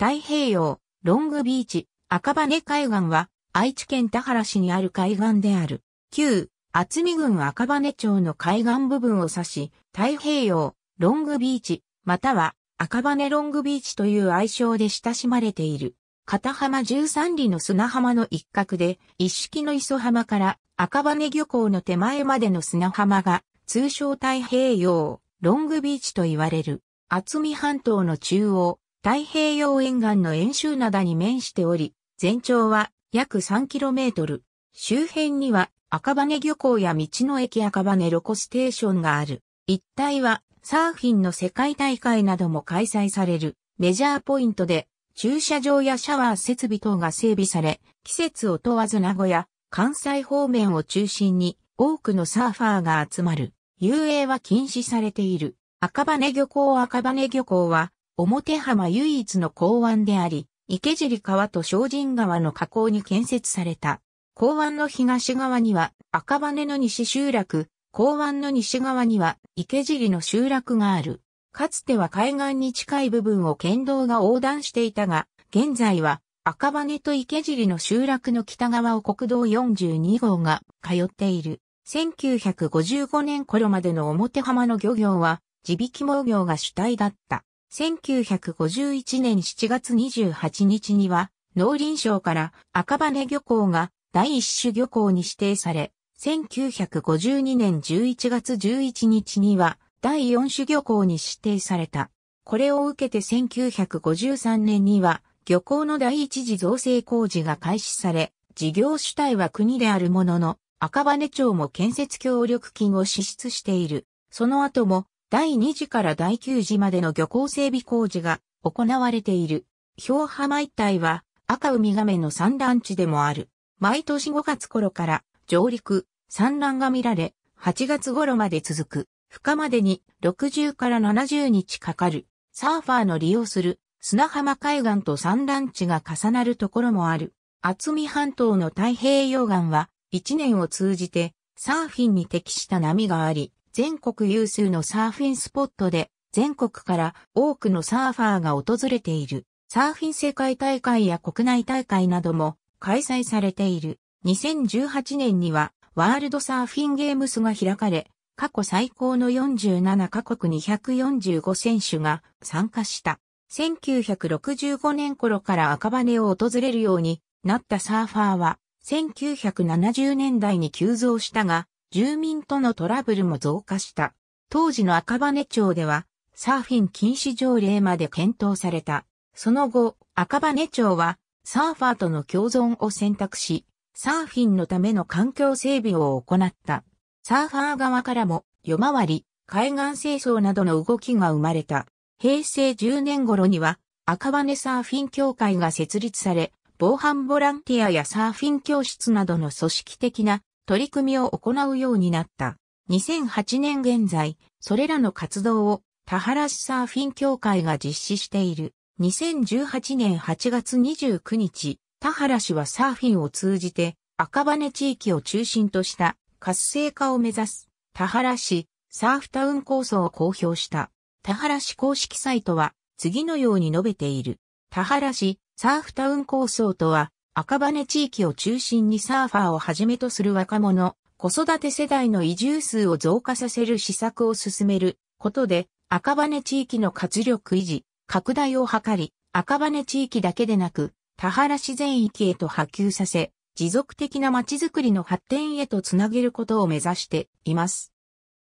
太平洋、ロングビーチ、赤羽海岸は、愛知県田原市にある海岸である。旧、厚見郡赤羽町の海岸部分を指し、太平洋、ロングビーチ、または赤羽ロングビーチという愛称で親しまれている。片浜十三里の砂浜の一角で、一式の磯浜から赤羽漁港の手前までの砂浜が、通称太平洋、ロングビーチと言われる。厚見半島の中央、太平洋沿岸の遠州灘に面しており、全長は約 3km。周辺には赤羽漁港や道の駅赤羽ロコステーションがある。一帯はサーフィンの世界大会なども開催されるメジャーポイントで駐車場やシャワー設備等が整備され、季節を問わず名古屋、関西方面を中心に多くのサーファーが集まる。遊泳は禁止されている。赤羽漁港赤羽漁港は表浜唯一の港湾であり、池尻川と精進川の河口に建設された。港湾の東側には赤羽の西集落、港湾の西側には池尻の集落がある。かつては海岸に近い部分を県道が横断していたが、現在は赤羽と池尻の集落の北側を国道42号が通っている。1955年頃までの表浜の漁業は地引き模業が主体だった。1951年7月28日には、農林省から赤羽漁港が第一種漁港に指定され、1952年11月11日には第四種漁港に指定された。これを受けて1953年には漁港の第一次造成工事が開始され、事業主体は国であるものの、赤羽町も建設協力金を支出している。その後も第2次から第9次までの漁港整備工事が行われている。氷浜一帯は赤ウミガメの産卵地でもある。毎年5月頃から上陸、産卵が見られ、8月頃まで続く。孵化までに60から70日かかる。サーファーの利用する砂浜海岸と産卵地が重なるところもある。厚見半島の太平洋岸は1年を通じてサーフィンに適した波があり、全国有数のサーフィンスポットで、全国から多くのサーファーが訪れている。サーフィン世界大会や国内大会なども開催されている。2018年にはワールドサーフィンゲームスが開かれ、過去最高の47カ国245選手が参加した。1965年頃から赤羽を訪れるようになったサーファーは1970年代に急増したが、住民とのトラブルも増加した。当時の赤羽町では、サーフィン禁止条例まで検討された。その後、赤羽町は、サーファーとの共存を選択し、サーフィンのための環境整備を行った。サーファー側からも、夜回り、海岸清掃などの動きが生まれた。平成10年頃には、赤羽サーフィン協会が設立され、防犯ボランティアやサーフィン教室などの組織的な取り組みを行うようになった。2008年現在、それらの活動を田原市サーフィン協会が実施している。2018年8月29日、田原市はサーフィンを通じて赤羽地域を中心とした活性化を目指す田原市サーフタウン構想を公表した。田原市公式サイトは次のように述べている。田原市サーフタウン構想とは赤羽地域を中心にサーファーをはじめとする若者、子育て世代の移住数を増加させる施策を進めることで、赤羽地域の活力維持、拡大を図り、赤羽地域だけでなく、田原市全域へと波及させ、持続的な街づくりの発展へとつなげることを目指しています。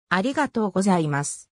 ありがとうございます。